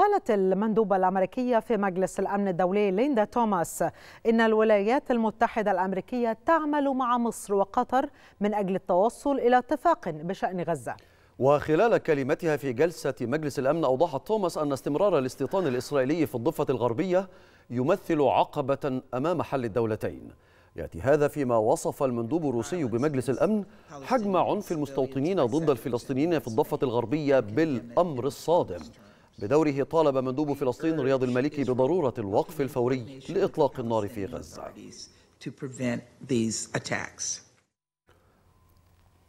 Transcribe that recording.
قالت المندوبة الأمريكية في مجلس الأمن الدولي ليندا توماس إن الولايات المتحدة الأمريكية تعمل مع مصر وقطر من أجل التوصل إلى اتفاق بشأن غزة وخلال كلمتها في جلسة مجلس الأمن أوضحت توماس أن استمرار الاستيطان الإسرائيلي في الضفة الغربية يمثل عقبة أمام حل الدولتين يأتي هذا فيما وصف المندوب الروسي بمجلس الأمن حجم عنف المستوطنين ضد الفلسطينيين في الضفة الغربية بالأمر الصادم بدوره طالب مندوب فلسطين رياض المالكي بضرورة الوقف الفوري لإطلاق النار في غزة.